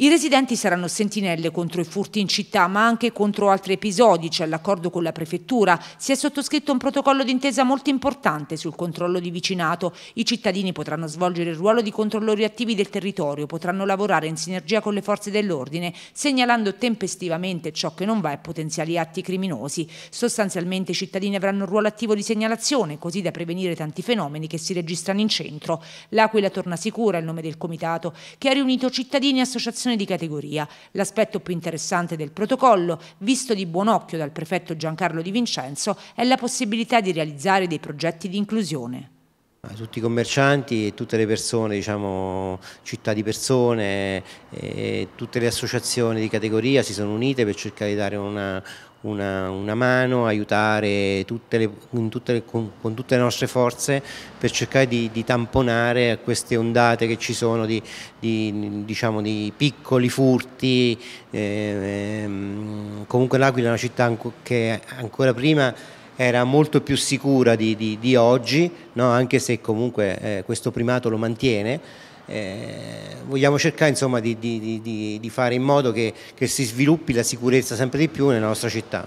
I residenti saranno sentinelle contro i furti in città, ma anche contro altri episodi. C'è l'accordo con la prefettura. Si è sottoscritto un protocollo d'intesa molto importante sul controllo di vicinato. I cittadini potranno svolgere il ruolo di controllori attivi del territorio, potranno lavorare in sinergia con le forze dell'ordine, segnalando tempestivamente ciò che non va e potenziali atti criminosi. Sostanzialmente i cittadini avranno un ruolo attivo di segnalazione, così da prevenire tanti fenomeni che si registrano in centro. L'Aquila torna sicura, è il nome del comitato, che ha riunito cittadini e associazioni promozione di categoria, l'aspetto più interessante del protocollo, visto di buon occhio dal prefetto Giancarlo Di Vincenzo, è la possibilità di realizzare dei progetti di inclusione. Tutti i commercianti e tutte le persone, diciamo, città di persone, tutte le associazioni di categoria si sono unite per cercare di dare una, una, una mano, aiutare tutte le, tutte le, con, con, tutte le nostre forze per cercare di, di tamponare queste ondate che ci sono di, di, diciamo, di piccoli furti. Eh, ehm, comunque l'Aquila è una città che ancora prima era molto più sicura di, di, di oggi, no? anche se comunque eh, questo primato lo mantiene. Eh, vogliamo cercare insomma, di, di, fare in modo che, che si sviluppi la sicurezza sempre di più nella nostra città.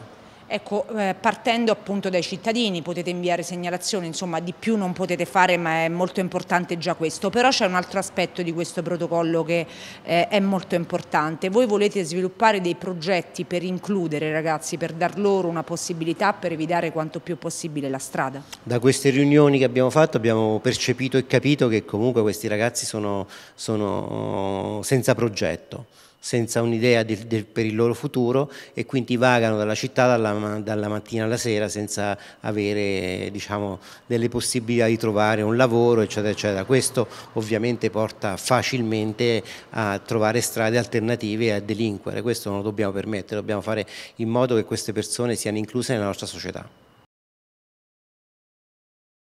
Ecco, eh, partendo appunto dai cittadini potete inviare segnalazioni, insomma di più non potete fare ma è molto importante già questo, però c'è un altro aspetto di questo protocollo che eh, è molto importante, voi volete sviluppare dei progetti per includere i ragazzi, per dar loro una possibilità per evitare quanto più possibile la strada? Da queste riunioni che abbiamo fatto abbiamo percepito e capito che comunque questi ragazzi sono, sono senza progetto senza un'idea per il loro futuro e quindi vagano dalla città dalla, dalla mattina alla sera senza avere diciamo, delle possibilità di trovare un lavoro eccetera eccetera. Questo ovviamente porta facilmente a trovare strade alternative e a delinquere, questo non lo dobbiamo permettere, dobbiamo fare in modo che queste persone siano incluse nella nostra società.